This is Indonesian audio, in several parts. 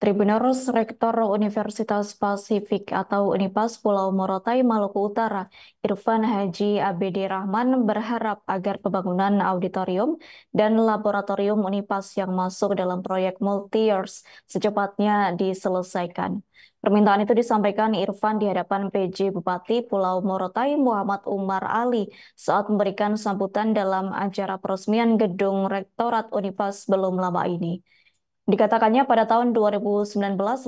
Tribuners Rektor Universitas Pasifik atau Unipas Pulau Morotai, Maluku Utara, Irfan Haji Abd Rahman berharap agar pembangunan auditorium dan laboratorium Unipas yang masuk dalam proyek multi years secepatnya diselesaikan. Permintaan itu disampaikan Irfan di hadapan PJ Bupati Pulau Morotai Muhammad Umar Ali saat memberikan sambutan dalam acara peresmian gedung Rektorat Unipas belum lama ini. Dikatakannya pada tahun 2019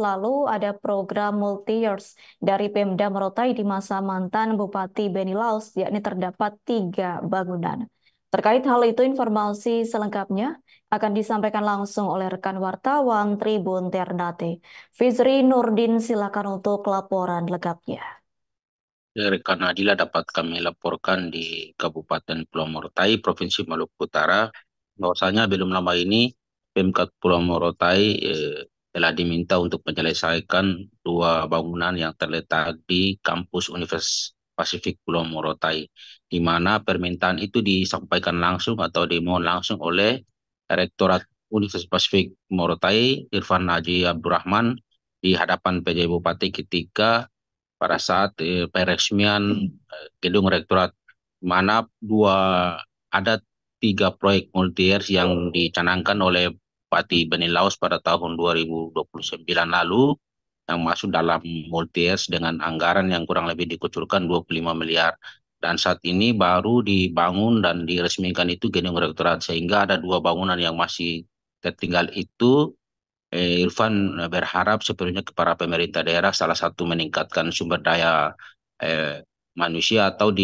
lalu ada program multi years dari Pemda Merotai di masa mantan Bupati Beni Laos, yakni terdapat tiga bangunan. Terkait hal itu, informasi selengkapnya akan disampaikan langsung oleh rekan wartawan Tribun Ternate. Fizri Nurdin, silakan untuk laporan lengkapnya. Ya, rekan Adila dapat kami laporkan di Kabupaten Pulau Merotai, Provinsi Maluku Utara. Bahwasanya belum lama ini Pemkat Pulau Morotai eh, telah diminta untuk menyelesaikan dua bangunan yang terletak di kampus Universitas Pasifik Pulau Morotai, di mana permintaan itu disampaikan langsung atau dimohon langsung oleh Rektorat Universitas Pasifik Morotai Irfan Haji Abdurrahman di hadapan PJ Bupati ketika pada saat eh, peresmian eh, gedung Rektorat mana dua ada tiga proyek multi yang dicanangkan oleh Bupati Benin Laos pada tahun 2029 lalu yang masuk dalam multi dengan anggaran yang kurang lebih dikucurkan 25 miliar dan saat ini baru dibangun dan diresmikan itu gedung rektorat sehingga ada dua bangunan yang masih tertinggal itu eh, Irfan berharap sepenuhnya kepada pemerintah daerah salah satu meningkatkan sumber daya eh, manusia atau di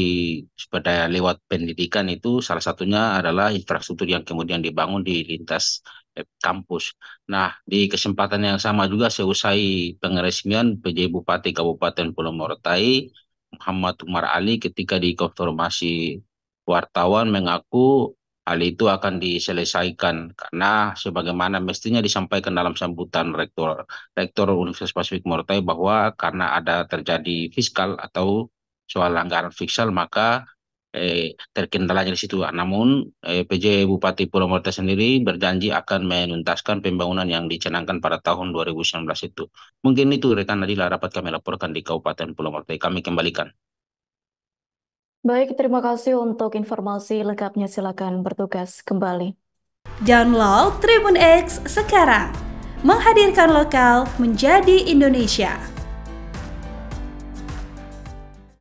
sepeda lewat pendidikan itu salah satunya adalah infrastruktur yang kemudian dibangun di lintas eh, kampus. Nah, di kesempatan yang sama juga seusai pengeresmian PJ Bupati Kabupaten Pulau Morotai, Muhammad Umar Ali ketika dikonfirmasi wartawan mengaku hal itu akan diselesaikan karena sebagaimana mestinya disampaikan dalam sambutan rektor rektor Universitas Pasifik Morotai bahwa karena ada terjadi fiskal atau soal anggaran fiksal maka eh, terkendalanya di situ. Namun eh, PJ Bupati Pulau Morotai sendiri berjanji akan menuntaskan pembangunan yang dicanangkan pada tahun 2019 itu. Mungkin itu rekan Nadila rapat kami laporkan di Kabupaten Pulau Morotai. Kami kembalikan. Baik, terima kasih untuk informasi lengkapnya. Silakan bertugas kembali. Download Tribun X sekarang. Menghadirkan lokal menjadi Indonesia.